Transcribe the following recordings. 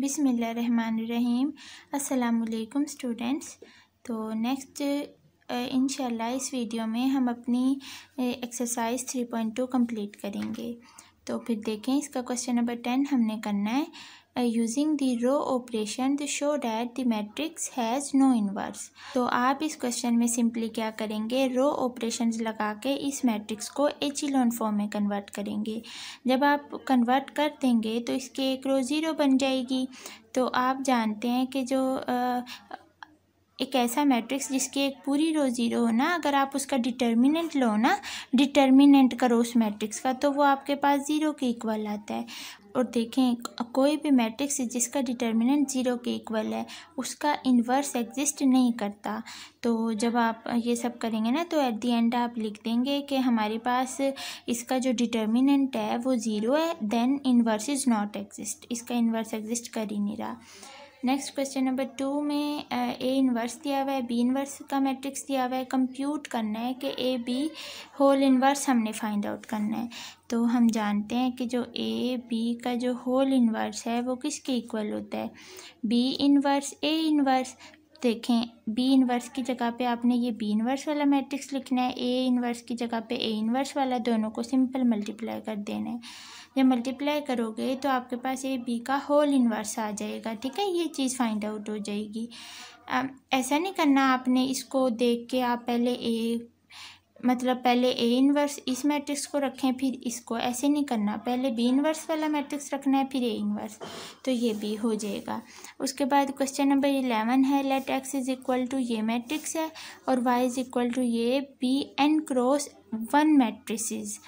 बिसमीम् अस्सलाम स्टूडेंट्स तो next in इस वीडियो में हम अपनी exercise three point two complete करेंगे तो फिर देखें इसका क्वेश्चन नंबर टेन हमने करना है using the row operation the show that the matrix has no inverse तो आप इस क्वेश्चन में सिंपली क्या करेंगे रो ऑपरेशन लगा के इस मैट्रिक्स को एचिलोन फॉर्म में कन्वर्ट करेंगे जब आप कन्वर्ट कर देंगे तो इसके एक रो ज़ीरो बन जाएगी तो आप जानते हैं कि जो आ, एक ऐसा मैट्रिक्स जिसकी एक पूरी रो ज़ीरो हो ना अगर आप उसका डिटर्मिनेंट लो ना डिटर्मिनेंट करो उस मैट्रिक्स का तो वो आपके पास ज़ीरो के इक्वल आता है और देखें कोई भी मैट्रिक्स जिसका डिटर्मिनेंट ज़ीरो के इक्वल है उसका इन्वर्स एग्जिस्ट नहीं करता तो जब आप ये सब करेंगे ना तो एट दी एंड आप लिख देंगे कि हमारे पास इसका जो डिटर्मिनेंट है वो ज़ीरो है then inverse is not exist इसका इन्वर्स एग्जिस्ट कर ही नहीं रहा नेक्स्ट क्वेश्चन नंबर टू में ए इन्वर्स दिया हुआ है बी इन्वर्स का मैट्रिक्स दिया हुआ है कंप्यूट करना है कि ए बी होल इन्वर्स हमने फाइंड आउट करना है तो हम जानते हैं कि जो ए बी का जो होल इन्वर्स है वो किसके इक्वल होता है बी इन्वर्स ए इन्वर्स देखें बी इन्वर्स की जगह पे आपने ये बी इन्वर्स वाला मैट्रिक्स लिखना है ए इन्वर्स की जगह पे ए इन्वर्स वाला दोनों को सिंपल मल्टीप्लाई कर देना है जब मल्टीप्लाई करोगे तो आपके पास ये बी का होल इन्वर्स आ जाएगा ठीक है ये चीज़ फाइंड आउट हो जाएगी ऐसा नहीं करना आपने इसको देख के आप पहले ए मतलब पहले ए इन्वर्स इस मैट्रिक्स को रखें फिर इसको ऐसे नहीं करना पहले बी इन्वर्स वाला मैट्रिक्स रखना है फिर ए इन्वर्स तो ये बी हो जाएगा उसके बाद क्वेश्चन नंबर इलेवन है let X is equal to ये मैट्रिक्स है और वाई इज़ इक्वल टू ये be N cross one matrices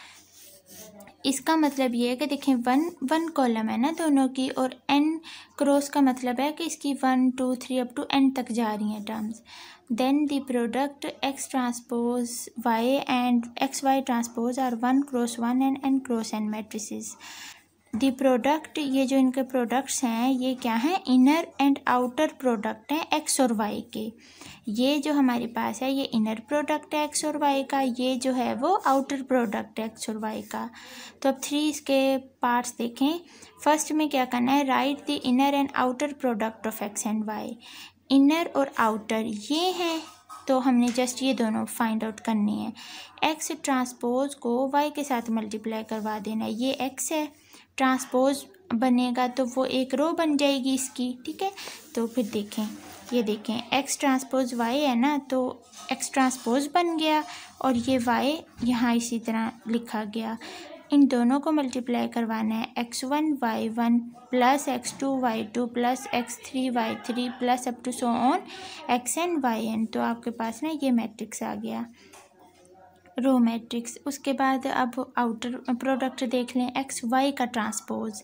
इसका मतलब ये है कि देखें वन वन कॉलम है ना दोनों की और एन क्रॉस का मतलब है कि इसकी one two three up to N तक जा रही हैं terms then the product X transpose Y and X Y transpose are one cross one and N cross N matrix the product ये जो इनके प्रोडक्ट्स हैं ये क्या हैं इनर एंड आउटर प्रोडक्ट हैं एक्स और वाई के ये जो हमारे पास है ये इनर प्रोडक्ट है एक्स और वाई का ये जो है वो आउटर प्रोडक्ट है एक्स और वाई का तो अब थ्री इसके पार्ट्स देखें फर्स्ट में क्या करना है right the inner and outer product of X and Y inner और आउटर ये हैं तो हमने जस्ट ये दोनों फाइंड आउट करनी है एक्स ट्रांसपोज को वाई के साथ मल्टीप्लाई करवा देना ये एक्स है ट्रांसपोज बनेगा तो वो एक रो बन जाएगी इसकी ठीक है तो फिर देखें ये देखें एक्स ट्रांसपोज वाई है ना तो एक्स ट्रांसपोज बन गया और ये वाई यहाँ इसी तरह लिखा गया इन दोनों को मल्टीप्लाई करवाना है x one Y one plus X two Y two plus X three Y three plus up to so on X N Y N तो आपके पास ना ये मैट्रिक्स आ गया रो मैट्रिक्स उसके बाद अब आउटर प्रोडक्ट देख लें एक्स वाई का ट्रांसपोज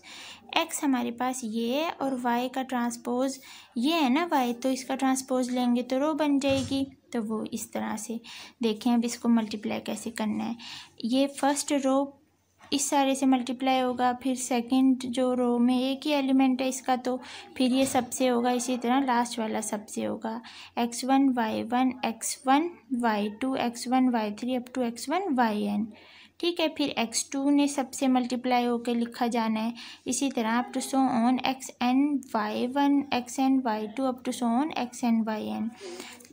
एक्स हमारे पास ये है और वाई का ट्रांसपोज ये है ना वाई तो इसका ट्रांसपोज लेंगे तो रो बन जाएगी तो वो इस तरह से देखें अब इसको मल्टीप्लाई कैसे करना है ये फर्स्ट रो इस सारे से मल्टीप्लाई होगा फिर सेकंड जो रो में एक ही एलिमेंट है इसका तो फिर ये सबसे होगा इसी तरह लास्ट वाला सबसे होगा X one Y one x one Y two X one Y three up to X one Y N ठीक है फिर एक्स टू ने सबसे मल्टीप्लाई होकर लिखा जाना है इसी तरह up to so on X N Y one X N Y two up to so on X N Y N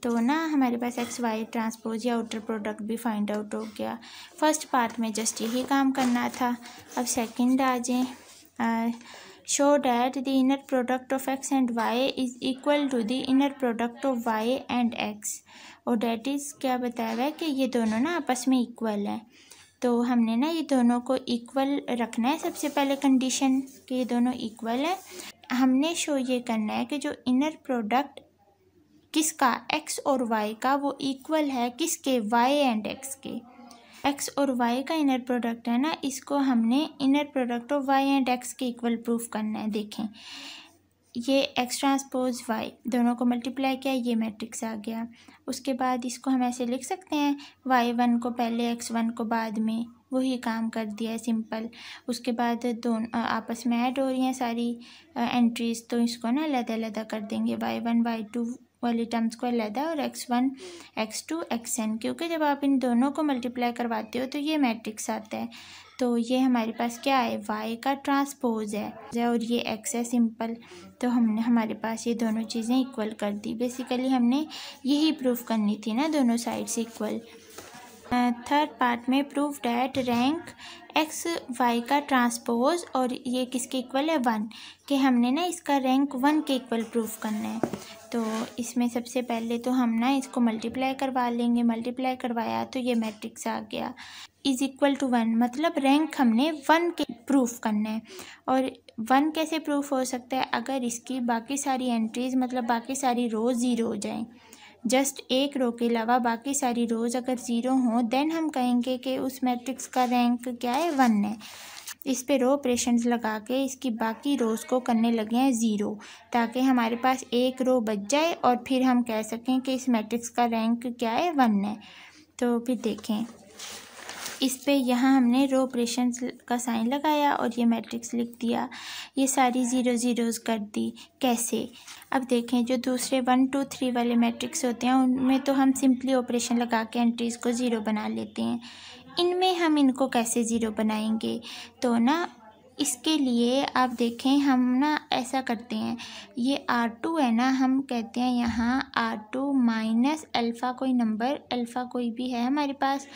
तो ना हमारे पास एक्स वाई ट्रांसपोज या आउटर प्रोडक्ट भी फाइंड आउट हो गया फर्स्ट पार्ट में जस्ट यही काम करना था अब सेकंड आ जाए show that the inner product of X and Y is equal to the inner product of Y and X और डैट इज़ क्या बताया हुआ है कि ये दोनों ना आपस में इक्वल हैं तो हमने ना ये दोनों को इक्वल रखना है सबसे पहले कंडीशन कि ये दोनों इक्वल है हमने शो ये करना है कि जो इनर प्रोडक्ट किसका एक्स और वाई का वो इक्वल है किसके वाई एंड एक्स के एक्स और वाई का इनर प्रोडक्ट है ना इसको हमने इनर प्रोडक्ट और वाई एंड एक्स के इक्वल प्रूफ करना है देखें ये एक्स ट्रांसपोज वाई दोनों को मल्टीप्लाई किया ये मैट्रिक्स आ गया उसके बाद इसको हम ऐसे लिख सकते हैं वाई वन को पहले एक्स वन को बाद में वही काम कर दिया है सिंपल उसके बाद दोनों आपस में ऐड हो रही हैं सारी एंट्रीज़ तो इसको ना अलग अलग कर देंगे वाई वन वाई टू वाली टर्म्स को अलहदा और x one x two x n क्योंकि जब आप इन दोनों को मल्टीप्लाई करवाते हो तो ये मैट्रिक्स आता है तो ये हमारे पास क्या है वाई का ट्रांसपोज है और ये एक्स है सिंपल तो हमने हमारे पास ये दोनों चीज़ें इक्वल कर दी बेसिकली हमने यही प्रूफ करनी थी ना दोनों साइड्स इक्वल थर्ड पार्ट में proof that rank x Y का ट्रांसपोज और ये किसके इक्वल है वन कि हमने ना इसका रैंक वन के इक्वल प्रूफ करना है तो इसमें सबसे पहले तो हम ना इसको मल्टीप्लाई करवा लेंगे मल्टीप्लाई करवाया तो ये मैट्रिक्स आ गया इज़ इक्वल टू वन मतलब रैंक हमने वन के प्रूफ करना है और वन कैसे प्रूफ हो सकता है अगर इसकी बाकी सारी एंट्रीज़ मतलब बाकी सारी रोज ज़ीरो हो जाएँ जस्ट एक रो के अलावा बाकी सारी रोज़ अगर ज़ीरो हों देन हम कहेंगे कि उस मैट्रिक्स का रैंक क्या है वन है इस पे रो ऑपरेशन लगा के इसकी बाकी रोज़ को करने लगे हैं ज़ीरो ताकि हमारे पास एक रो बच जाए और फिर हम कह सकें कि इस मैट्रिक्स का रैंक क्या है वन है तो फिर देखें इस पे यहाँ हमने रो ऑपरेशन का साइन लगाया और ये मैट्रिक्स लिख दिया ये सारी ज़ीरो ज़ीरोज़ कर दी कैसे अब देखें जो दूसरे वन टू थ्री वाले मैट्रिक्स होते हैं उनमें तो हम सिंपली ऑपरेशन लगा के एंट्रीज़ को ज़ीरो बना लेते हैं इनमें हम इनको कैसे ज़ीरो बनाएंगे तो ना इसके लिए आप देखें हम ना ऐसा करते हैं ये आर टू है ना हम कहते हैं यहाँ आर टू माइनस अल्फ़ा कोई नंबर अल्फ़ा कोई भी है हमारे पास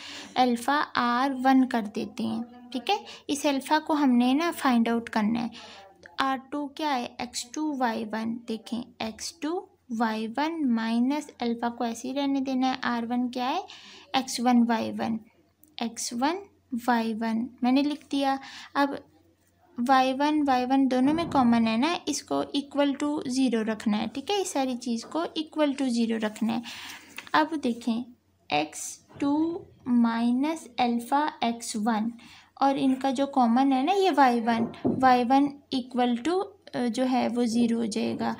अल्फ़ा आर वन कर देते हैं ठीक है इस अल्फ़ा को हमने ना फाइंड आउट करना है आर टू क्या है एक्स टू वाई वन देखें x two y one minus alpha को ऐसे ही रहने देना है आर वन क्या है x one Y one x one Y one मैंने लिख दिया अब वाई वन वाई वन दोनों में कॉमन है ना इसको इक्वल टू ज़ीरो रखना है ठीक है इस सारी चीज़ को इक्वल टू ज़ीरो रखना है अब देखें x two minus alpha x one और इनका जो कॉमन है ना ये y one Y one equal to जो है वो ज़ीरो हो जाएगा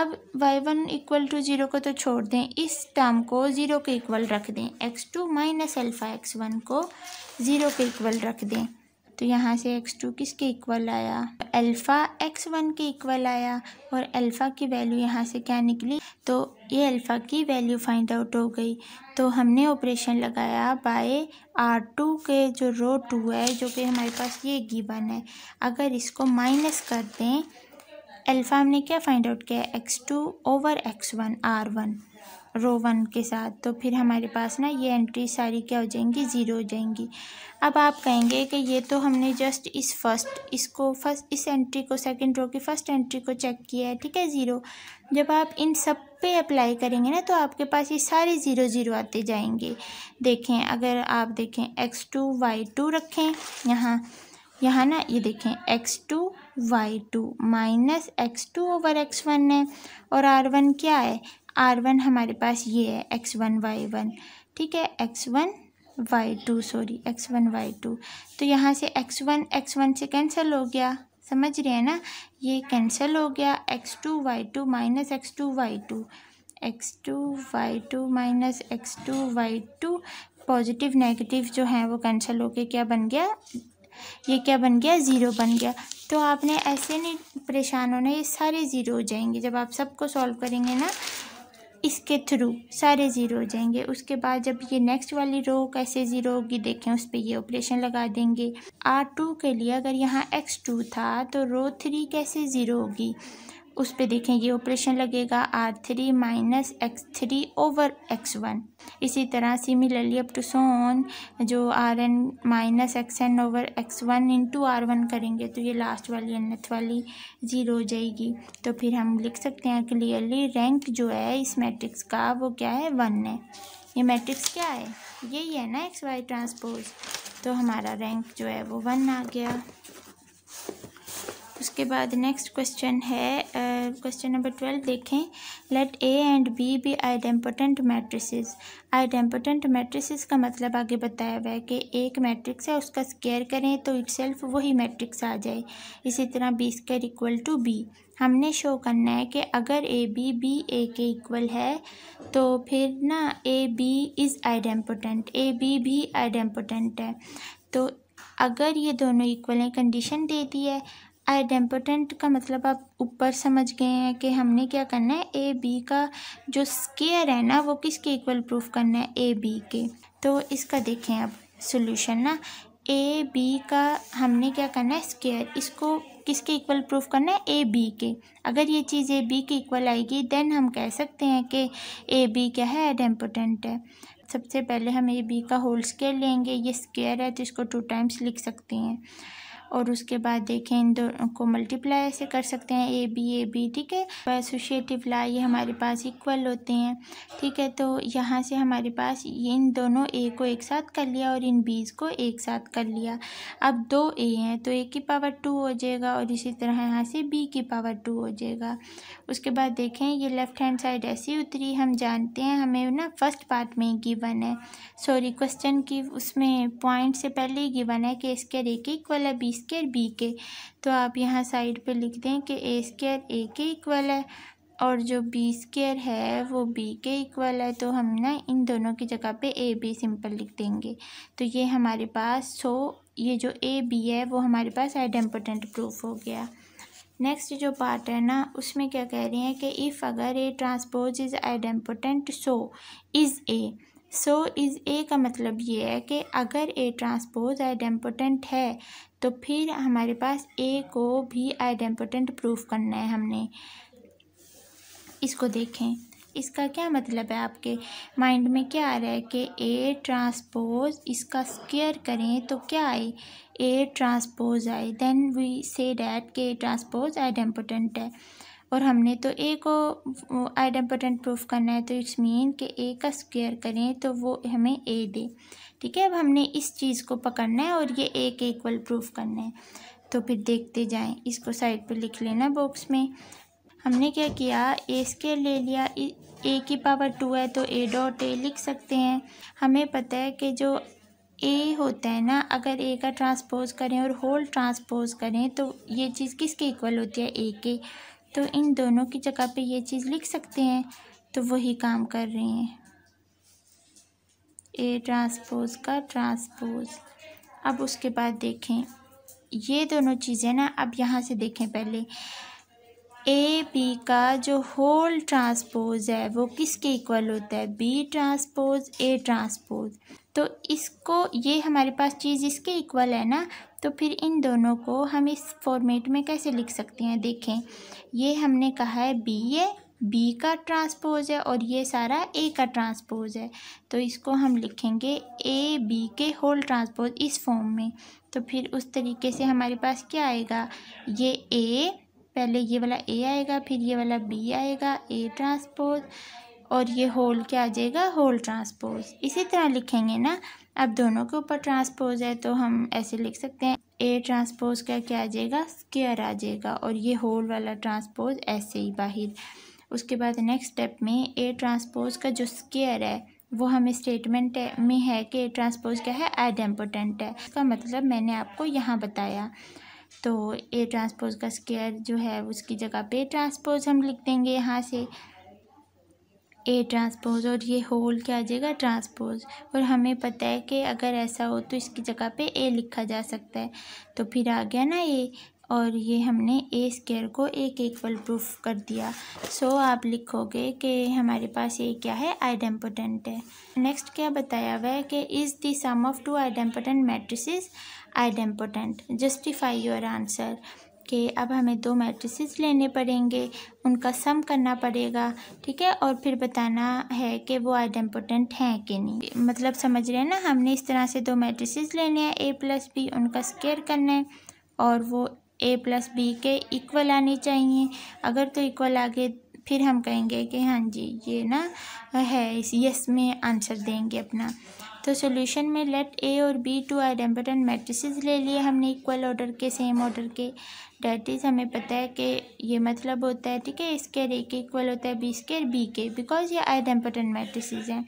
अब y one equal to zero को तो छोड़ दें इस टर्म को ज़ीरो के इक्वल रख दें x two minus alpha x one को ज़ीरो के इक्वल रख दें तो यहाँ से एक्स टू किसके इक्वल आया अल्फ़ा एक्स वन के इक्वल आया और अल्फ़ा की वैल्यू यहाँ से क्या निकली तो ये अल्फ़ा की वैल्यू फाइंड आउट हो गई तो हमने ऑपरेशन लगाया बाय आर टू के जो रो टू है जो कि हमारे पास ये गिवन है अगर इसको माइनस कर दें अल्फ़ा हमने क्या फाइंड आउट किया x two over x one R one row one के साथ तो फिर हमारे पास ना ये एंट्री सारी क्या हो जाएंगी ज़ीरो हो जाएंगी अब आप कहेंगे कि ये तो हमने जस्ट इस फर्स्ट इसको फर्स्ट इस एंट्री को सेकंड रो की फ़र्स्ट एंट्री को चेक किया है ठीक है ज़ीरो जब आप इन सब पे अप्लाई करेंगे ना तो आपके पास ये सारे ज़ीरो ज़ीरो आते जाएंगे देखें अगर आप देखें एक्स टू वाई टू रखें यहाँ यहाँ ना ये देखें x two Y two minus x two over x one है और आर वन क्या है आर वन हमारे पास ये है एक्स वन वाई वन ठीक है x one Y two sorry x one Y two तो यहाँ से एक्स वन एक्स वन से कैंसिल हो गया समझ रहे हैं ना ये कैंसिल हो गया x two Y two minus x two Y two x two Y two minus x two Y two positive negative जो है वो कैंसिल होके क्या बन गया ये क्या बन गया ज़ीरो बन गया तो आपने ऐसे नहीं परेशान होना ये सारे ज़ीरो हो जाएंगे जब आप सबको सॉल्व करेंगे ना इसके थ्रू सारे ज़ीरो हो जाएंगे उसके बाद जब ये नेक्स्ट वाली रो कैसे ज़ीरो होगी देखें उस पर ये ऑपरेशन लगा देंगे आर टू के लिए अगर यहाँ एक्स टू था तो रो थ्री कैसे ज़ीरो होगी उस पर देखें ये ऑपरेशन लगेगा R three minus x three over x one इसी तरह सिमिलरली अप टू सोन जो R n minus x n over x one into R one करेंगे तो ये लास्ट वाली एनथ वाली ज़ीरो हो जाएगी तो फिर हम लिख सकते हैं क्लियरली रैंक जो है इस मैट्रिक्स का वो क्या है वन है ये मैट्रिक्स क्या है यही है ना एक्स वाई ट्रांसपोज तो हमारा रैंक जो है वो वन आ गया उसके बाद नेक्स्ट क्वेश्चन है क्वेश्चन नंबर ट्वेल्व देखें let A and B B idempotent matrices idempotent matrices का मतलब आगे बताया हुआ है कि एक मैट्रिक्स है उसका स्केयर करें तो इट वही मैट्रिक्स आ जाए इसी तरह B square equal to B हमने शो करना है कि अगर ए बी बी ए के इक्वल है तो फिर ना A B is idempotent A B भी आइडेम्पोटेंट है तो अगर ये दोनों इक्वल हैं कंडीशन दे दी है आइडेम्पोटेंट का मतलब आप ऊपर समझ गए हैं कि हमने क्या करना है ए बी का जो स्केयर है ना वो किसके इक्वल प्रूफ करना है ए बी के तो इसका देखें आप सोल्यूशन ना ए बी का हमने क्या करना है स्केयर इसको किसके इक्वल प्रूफ करना है ए बी के अगर ये चीज़ ए बी के इक्वल आएगी देन हम कह सकते हैं कि ए बी क्या है एडम्पोटेंट है सबसे पहले हम ए बी का होल स्केयर लेंगे ये स्केयर है तो इसको टू टाइम्स लिख सकते हैं और उसके बाद देखें इन दो को मल्टीप्लाई ऐसे कर सकते हैं ए बी ए बी ठीक है एसोशिएटिव तो ला ये हमारे पास इक्वल होते हैं ठीक है तो यहाँ से हमारे पास इन दोनों ए को एक साथ कर लिया और इन बीज को एक साथ कर लिया अब दो ए हैं तो ए की पावर टू हो जाएगा और इसी तरह यहाँ से बी की पावर टू हो जाएगा उसके बाद देखें ये लेफ़्ट हैंड साइड ऐसी उतरी हम जानते हैं हमें ना फर्स्ट पार्ट में गिवन है सॉरी क्वेश्चन की उसमें पॉइंट से पहले ही गिवन है कि इसके रे इक्वल है बीस स्केयर बी के तो आप यहाँ साइड पे लिख दें कि ए स्केयर ए के इक्वल है और जो बी स्केयर है वो बी के इक्वल है तो हम ना इन दोनों की जगह पे ए बी सिंपल लिख देंगे तो ये हमारे पास सो ये जो ए बी है वो हमारे पास आइडेम्पोटेंट प्रूफ हो गया नेक्स्ट जो पार्ट है ना उसमें क्या कह रहे हैं कि इफ़ अगर A transpose is idempotent so is A so is A का मतलब ये है कि अगर ए ट्रांसपोज आइडेम्पोटेंट है तो फिर हमारे पास ए को भी आइडेंपोटेंट प्रूफ करना है हमने इसको देखें इसका क्या मतलब है आपके माइंड में क्या आ रहा है कि ए ट्रांसपोज इसका स्क्वेयर करें तो क्या आए ए ट्रांसपोज आए देन वी से डैट के ट्रांसपोज आइडेंपोटेंट है और हमने तो ए को आइडेम्पोटेंट प्रूफ करना है तो इट्स मीन कि ए का स्क्वायर करें तो वो हमें ए दे ठीक है अब हमने इस चीज़ को पकड़ना है और ये ए के इक्वल प्रूफ करना है तो फिर देखते जाएं इसको साइड पर लिख लेना बॉक्स में हमने क्या किया ए स्केयर ले लिया ए की पावर टू है तो ए डॉट ए लिख सकते हैं हमें पता है कि जो ए होता है ना अगर ए का ट्रांसपोज करें और होल ट्रांसपोज करें तो ये चीज़ किसके इक्वल होती है ए के तो इन दोनों की जगह पे ये चीज़ लिख सकते हैं तो वही काम कर रहे हैं ए ट्रांसपोज का ट्रांसपोज अब उसके बाद देखें ये दोनों चीज़ें ना अब यहाँ से देखें पहले ए बी का जो होल ट्रांसपोज है वो किसके इक्वल होता है बी ट्रांसपोज ए ट्रांसपोज तो इसको ये हमारे पास चीज़ इसके इक्वल है ना तो फिर इन दोनों को हम इस फॉर्मेट में कैसे लिख सकते हैं देखें ये हमने कहा है बी ए बी का ट्रांसपोज है और ये सारा ए का ट्रांसपोज है तो इसको हम लिखेंगे ए बी के होल ट्रांसपोज इस फॉर्म में तो फिर उस तरीके से हमारे पास क्या आएगा ये ए पहले ये वाला ए आएगा फिर ये वाला बी आएगा ए ट्रांसपोज और ये होल क्या आ जाएगा होल ट्रांसपोज इसी तरह लिखेंगे ना अब दोनों के ऊपर ट्रांसपोज है तो हम ऐसे लिख सकते हैं ए ट्रांसपोज का क्या आ जाएगा स्केयर आ जाएगा और ये होल वाला ट्रांसपोज ऐसे ही बाहर उसके बाद नेक्स्ट स्टेप में ए ट्रांसपोज का जो स्केयर है वो हमें स्टेटमेंट में है कि ए ट्रांसपोज क्या है इम्पोर्टेंट है इसका मतलब मैंने आपको यहाँ बताया तो ए ट्रांसपोज का स्केयर जो है उसकी जगह पे ट्रांसपोज हम लिख देंगे यहाँ से ए ट्रांसपोज और ये होल क्या आ जाएगा ट्रांसपोज और हमें पता है कि अगर ऐसा हो तो इसकी जगह पे ए लिखा जा सकता है तो फिर आ गया ना ए और ये हमने ए स्केयर को एक इक्वल प्रूफ कर दिया सो so, आप लिखोगे कि हमारे पास ये क्या है आइडेम्पोटेंट है नेक्स्ट क्या बताया हुआ है कि is the sum of two idempotent matrices idempotent justify your answer के अब हमें दो मैट्रिसेस लेने पड़ेंगे उनका सम करना पड़ेगा ठीक है और फिर बताना है कि वो आइडेम्पोटेंट हैं कि नहीं मतलब समझ रहे हैं ना हमने इस तरह से दो मैट्रिसेस लेने हैं ए प्लस बी उनका स्केयर करना है और वो ए प्लस बी के इक्वल आने चाहिए अगर तो इक्वल आ गए फिर हम कहेंगे कि हाँ जी ये ना है इस यस में आंसर देंगे अपना तो सॉल्यूशन में लेट ए और बी टू आइडेम्पटन मैट्रिसेस ले लिए हमने इक्वल ऑर्डर के सेम ऑर्डर के डेट इज़ हमें पता है कि ये मतलब होता है ठीक है इसके ए के इक्वल होता है बी स्केयर बी के बिकॉज ये आई एम्पोर्टेंट मैट्रिसेज हैं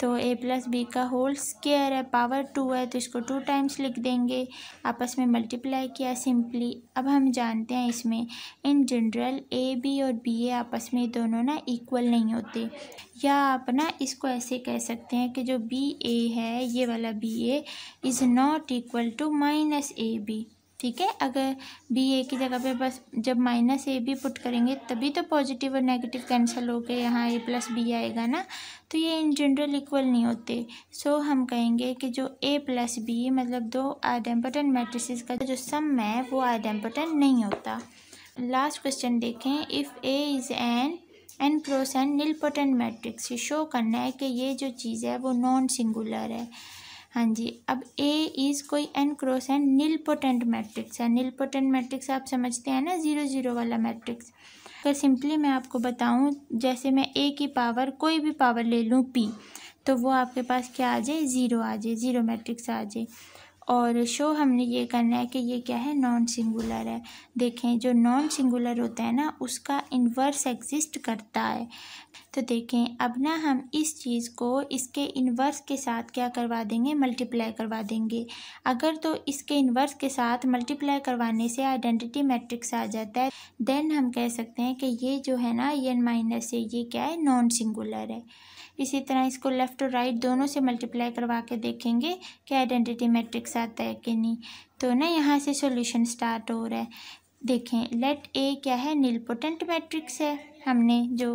तो ए प्लस बी का होल स्केयर है पावर टू है तो इसको टू टाइम्स लिख देंगे आपस में मल्टीप्लाई किया सिंपली अब हम जानते हैं इसमें इन जनरल ए बी और बी ए आपस में दोनों ना इक्वल नहीं होते या आप ना इसको ऐसे कह सकते हैं कि जो बी ए है ये वाला B A is not equal to minus A B ठीक है अगर बी ए की जगह पे बस जब माइनस ए बी पुट करेंगे तभी तो पॉजिटिव और नेगेटिव कैंसिल हो गए यहाँ ए प्लस बी आएगा ना तो ये इन जनरल इक्वल नहीं होते सो so, हम कहेंगे कि जो ए प्लस बी मतलब दो आइडेम्पटन मैट्रिस का जो सम है वो आइडेम्पटन नहीं होता लास्ट क्वेश्चन देखें if A is n n cross n nilpotent matrix show करना है कि ये जो चीज़ है वो नॉन सिंगुलर है हाँ जी अब ए इज़ कोई n cross n potent matrix है नील पोटेंट मैट्रिक्स आप समझते हैं ना ज़ीरो ज़ीरो वाला मैट्रिक्स अगर सिंपली मैं आपको बताऊं जैसे मैं ए की पावर कोई भी पावर ले लूं पी तो वो आपके पास क्या आ जाए ज़ीरो आ जाए ज़ीरो मैट्रिक्स आ जाए और शो हमने ये करना है कि ये क्या है नॉन सिंगुलर है देखें जो नॉन सिंगुलर होता है ना उसका इन्वर्स एग्जिस्ट करता है तो देखें अब ना हम इस चीज़ को इसके इन्वर्स के साथ क्या करवा देंगे मल्टीप्लाई करवा देंगे अगर तो इसके इन्वर्स के साथ मल्टीप्लाई करवाने से आइडेंटिटी मैट्रिक्स आ जाता है देन हम कह सकते हैं कि ये जो है ना एन माइनस है ये क्या है नॉन सिंगुलर है इसी तरह इसको लेफ़्ट और राइट दोनों से मल्टीप्लाई करवा के देखेंगे कि आइडेंटिटी मैट्रिक्स आता है कि नहीं तो ना यहाँ से सोल्यूशन स्टार्ट हो रहा है देखें लेट ए क्या है नीलपोटेंट मैट्रिक्स है हमने जो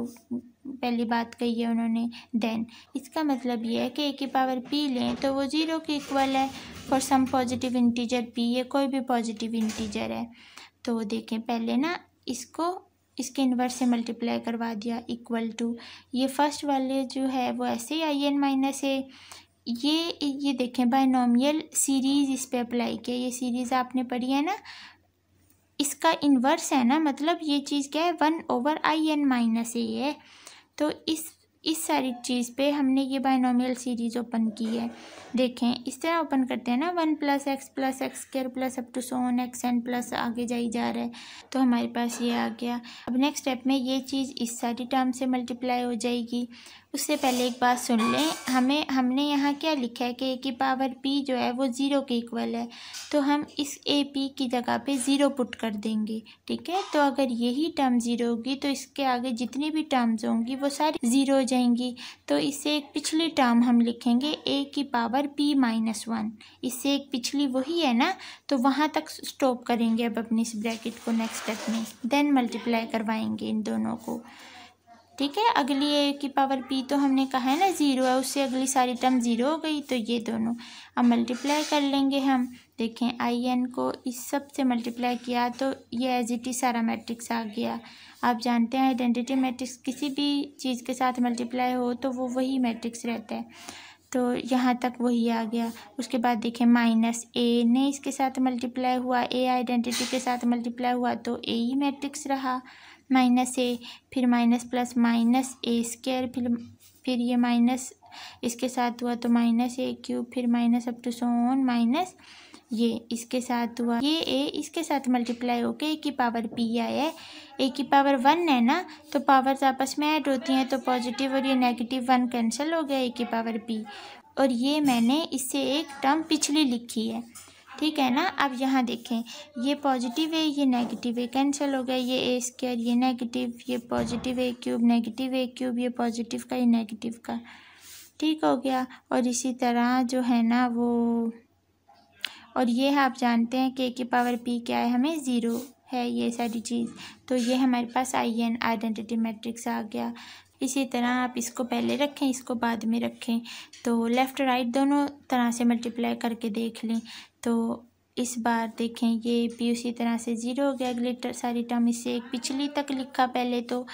पहली बात कही है उन्होंने देन इसका मतलब ये है कि ए की पावर पी लें तो वो ज़ीरो के इक्वल है for some positive integer p ये कोई भी पॉजिटिव इंटीजर है तो देखें पहले ना इसको इसके इन्वर्स से मल्टीप्लाई करवा दिया इक्वल टू ये फर्स्ट वाले जो है वो ऐसे ही आई एन माइनस ए ये ये देखें बायनॉमियल सीरीज़ इस पर अप्लाई किया ये सीरीज़ आपने पढ़ी है ना इसका इन्वर्स है ना मतलब ये चीज़ क्या है one over I n minus A है तो इस इस सारी चीज़ पे हमने ये बाइनोमियल सीरीज़ ओपन की है देखें इस तरह ओपन करते हैं ना one plus x plus x square plus up to so on x n plus आगे जाई जा रहा है तो हमारे पास ये आ गया अब नेक्स्ट स्टेप में ये चीज़ इस सारी टर्म से मल्टीप्लाई हो जाएगी उससे पहले एक बात सुन लें हमें हमने यहाँ क्या लिखा है कि ए की पावर पी जो है वो ज़ीरो के इक्वल है तो हम इस ए पी की जगह पे ज़ीरो पुट कर देंगे ठीक है तो अगर यही टर्म ज़ीरो होगी तो इसके आगे जितनी भी टर्म्स होंगी वो सारी ज़ीरो हो जाएंगी तो इससे एक पिछली टर्म हम लिखेंगे ए की पावर पी माइनस वन इससे एक पिछली वही है ना तो वहाँ तक स्टॉप करेंगे अब अपनी इस ब्रैकेट को नेक्स्ट स्टेप में देन मल्टीप्लाई करवाएंगे इन दोनों को ठीक है अगली ए की पावर पी तो हमने कहा है ना ज़ीरो है उससे अगली सारी टर्म ज़ीरो हो गई तो ये दोनों अब मल्टीप्लाई कर लेंगे हम देखें आई एन को इस सब से मल्टीप्लाई किया तो ये एज इट इज सारा मैट्रिक्स आ गया आप जानते हैं आइडेंटिटी मैट्रिक्स किसी भी चीज़ के साथ मल्टीप्लाई हो तो वो वही मैट्रिक्स रहता है तो यहाँ तक वही आ गया उसके बाद देखें माइनस ए ने इसके साथ मल्टीप्लाई हुआ ए आइडेंटिटी के साथ मल्टीप्लाई हुआ तो ए ही मैट्रिक्स रहा माइनस ए फिर minus plus minus A square फिर फिर ये माइनस इसके साथ हुआ तो माइनस ए क्यूब फिर minus up to so on minus ये इसके साथ हुआ ये ए इसके साथ मल्टीप्लाई होके ए की पावर पी आया है ए की पावर वन है ना तो पावर्स आपस में ऐड होती हैं तो पॉजिटिव और ये नेगेटिव वन कैंसिल हो गया ए की पावर पी और ये मैंने इससे एक टर्म पिछली लिखी है ठीक है ना अब यहाँ देखें ये पॉजिटिव है ये नेगेटिव है कैंसिल हो गया ये ए स्क्वायर ये नेगेटिव ये positive A cube negative A cube ये पॉजिटिव का ये नेगेटिव का ठीक हो गया और इसी तरह जो है ना वो और ये आप जानते हैं कि के पावर पी क्या है हमें ज़ीरो है ये सारी चीज़ तो ये हमारे पास आई एन आइडेंटिटी मैट्रिक्स आ गया इसी तरह आप इसको पहले रखें इसको बाद में रखें तो लेफ़्ट राइट दोनों तरह से मल्टीप्लाई करके देख लें तो इस बार देखें ये भी उसी तरह से ज़ीरो हो गया अगली सारी टर्म इससे एक पिछली तक लिखा पहले तो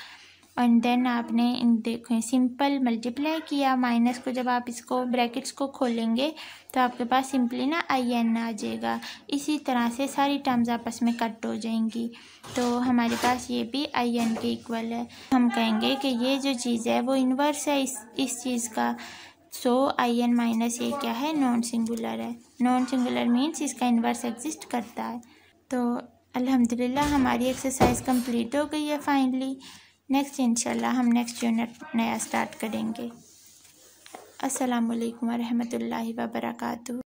एंड देन आपने इन देखें सिंपल मल्टीप्लाई किया माइनस को जब आप इसको ब्रैकेट्स को खोलेंगे तो आपके पास सिंपली ना आई एन आ जाएगा इसी तरह से सारी टर्म्स आपस में कट हो जाएंगी तो हमारे पास ये भी आई एन के इक्वल है हम कहेंगे कि ये जो चीज़ है वो इन्वर्स है इस इस चीज़ का सो आई एन माइनस ए क्या है नॉन सिंगुलर है नॉन सिंगुलर मीन्स इसका इन्वर्स एग्जिस्ट करता है तो अल्हम्दुलिल्लाह हमारी एक्सरसाइज कंप्लीट हो गई है फाइनली नेक्स्ट इंशाल्लाह हम नेक्स्ट यूनिट नया स्टार्ट करेंगे असलकम वरहमल वर्का